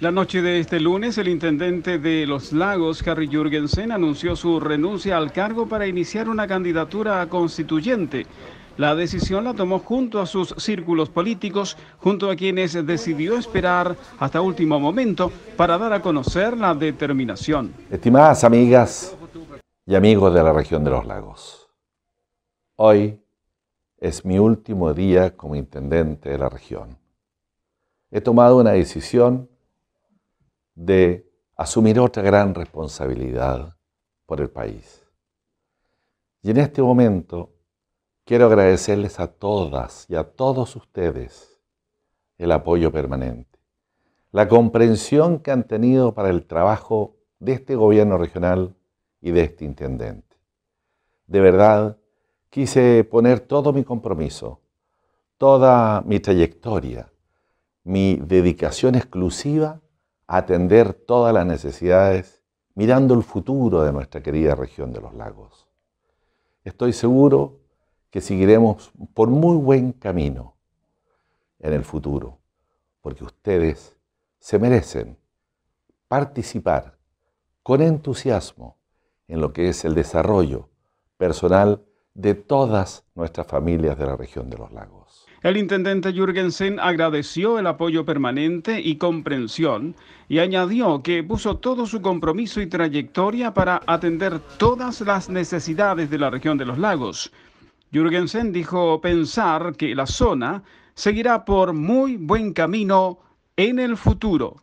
La noche de este lunes, el intendente de Los Lagos, Harry Jürgensen, anunció su renuncia al cargo para iniciar una candidatura a constituyente. La decisión la tomó junto a sus círculos políticos, junto a quienes decidió esperar hasta último momento para dar a conocer la determinación. Estimadas amigas y amigos de la región de Los Lagos, hoy es mi último día como intendente de la región. He tomado una decisión de asumir otra gran responsabilidad por el país. Y en este momento quiero agradecerles a todas y a todos ustedes el apoyo permanente, la comprensión que han tenido para el trabajo de este gobierno regional y de este intendente. De verdad, quise poner todo mi compromiso, toda mi trayectoria, mi dedicación exclusiva atender todas las necesidades mirando el futuro de nuestra querida región de los lagos. Estoy seguro que seguiremos por muy buen camino en el futuro, porque ustedes se merecen participar con entusiasmo en lo que es el desarrollo personal de todas nuestras familias de la región de los lagos. El intendente Jürgensen agradeció el apoyo permanente y comprensión y añadió que puso todo su compromiso y trayectoria para atender todas las necesidades de la región de los lagos. Jürgensen dijo pensar que la zona seguirá por muy buen camino en el futuro.